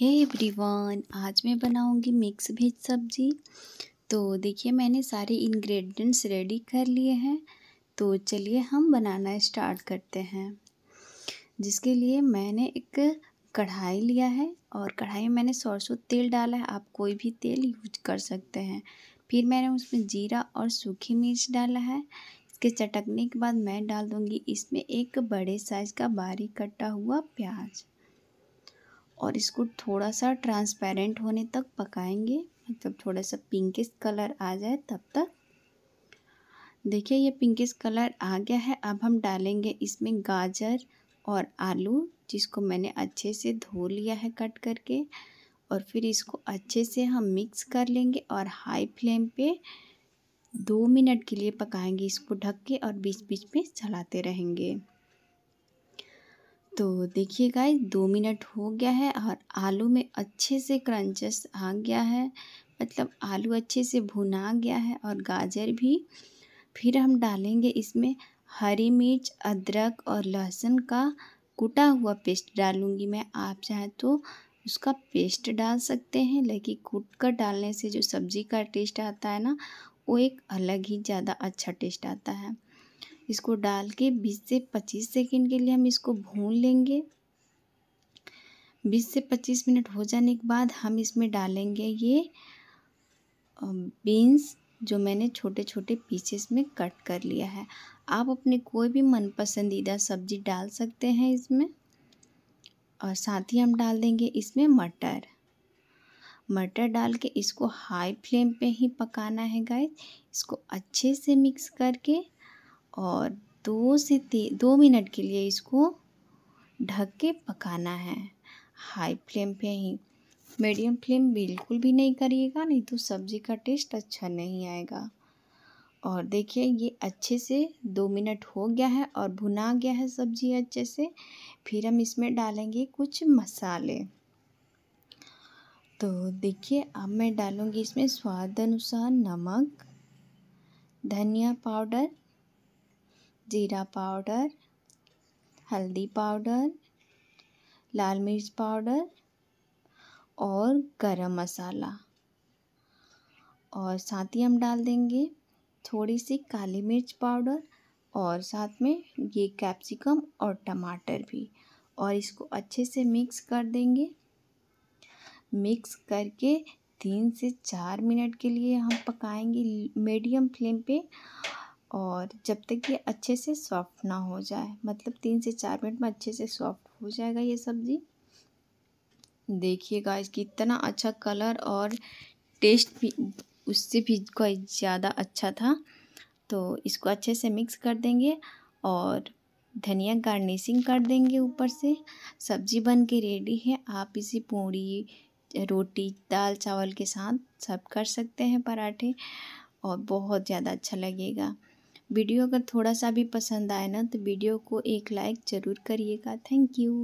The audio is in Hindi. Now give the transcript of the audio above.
हे hey एवरीवन आज मैं बनाऊंगी मिक्स वेज सब्ज़ी तो देखिए मैंने सारे इंग्रेडिएंट्स रेडी कर लिए हैं तो चलिए हम बनाना स्टार्ट करते हैं जिसके लिए मैंने एक कढ़ाई लिया है और कढ़ाई में मैंने सरसों तेल डाला है आप कोई भी तेल यूज कर सकते हैं फिर मैंने उसमें जीरा और सूखी मिर्च डाला है इसके चटकने के बाद मैं डाल दूँगी इसमें एक बड़े साइज़ का बारीक कटा हुआ प्याज और इसको थोड़ा सा ट्रांसपेरेंट होने तक पकाएंगे मतलब थोड़ा सा पिंकिश कलर आ जाए तब तक देखिए ये पिंकिश कलर आ गया है अब हम डालेंगे इसमें गाजर और आलू जिसको मैंने अच्छे से धो लिया है कट करके और फिर इसको अच्छे से हम मिक्स कर लेंगे और हाई फ्लेम पे दो मिनट के लिए पकाएंगे इसको ढक के और बीच बीच में चलाते रहेंगे तो देखिए गाइस दो मिनट हो गया है और आलू में अच्छे से क्रंचस आ गया है मतलब आलू अच्छे से भुना गया है और गाजर भी फिर हम डालेंगे इसमें हरी मिर्च अदरक और लहसुन का कुटा हुआ पेस्ट डालूंगी मैं आप चाहें तो उसका पेस्ट डाल सकते हैं लेकिन कूट कर डालने से जो सब्ज़ी का टेस्ट आता है ना वो एक अलग ही ज़्यादा अच्छा टेस्ट आता है इसको डाल के 20 से 25 सेकंड के लिए हम इसको भून लेंगे 20 से 25 मिनट हो जाने के बाद हम इसमें डालेंगे ये बीन्स जो मैंने छोटे छोटे पीसेस में कट कर लिया है आप अपने कोई भी मनपसंदीदा सब्ज़ी डाल सकते हैं इसमें और साथ ही हम डाल देंगे इसमें मटर मटर डाल के इसको हाई फ्लेम पे ही पकाना है गाय इसको अच्छे से मिक्स करके और दो से तीन दो मिनट के लिए इसको ढक के पकाना है हाई फ्लेम पे ही मीडियम फ्लेम बिल्कुल भी नहीं करिएगा नहीं तो सब्ज़ी का टेस्ट अच्छा नहीं आएगा और देखिए ये अच्छे से दो मिनट हो गया है और भुना गया है सब्ज़ी अच्छे से फिर हम इसमें डालेंगे कुछ मसाले तो देखिए अब मैं डालूँगी इसमें स्वाद अनुसार नमक धनिया पाउडर जीरा पाउडर हल्दी पाउडर लाल मिर्च पाउडर और गरम मसाला और साथ ही हम डाल देंगे थोड़ी सी काली मिर्च पाउडर और साथ में ये कैप्सिकम और टमाटर भी और इसको अच्छे से मिक्स कर देंगे मिक्स करके तीन से चार मिनट के लिए हम पकाएंगे मीडियम फ्लेम पे और जब तक ये अच्छे से सॉफ्ट ना हो जाए मतलब तीन से चार मिनट में अच्छे से सॉफ्ट हो जाएगा ये सब्ज़ी देखिए गाइस इतना अच्छा कलर और टेस्ट भी उससे भी कोई ज़्यादा अच्छा था तो इसको अच्छे से मिक्स कर देंगे और धनिया गार्निशिंग कर देंगे ऊपर से सब्ज़ी बन के रेडी है आप इसी पूड़ी रोटी दाल चावल के साथ सब कर सकते हैं पराठे और बहुत ज़्यादा अच्छा लगेगा वीडियो अगर थोड़ा सा भी पसंद आए ना तो वीडियो को एक लाइक ज़रूर करिएगा थैंक यू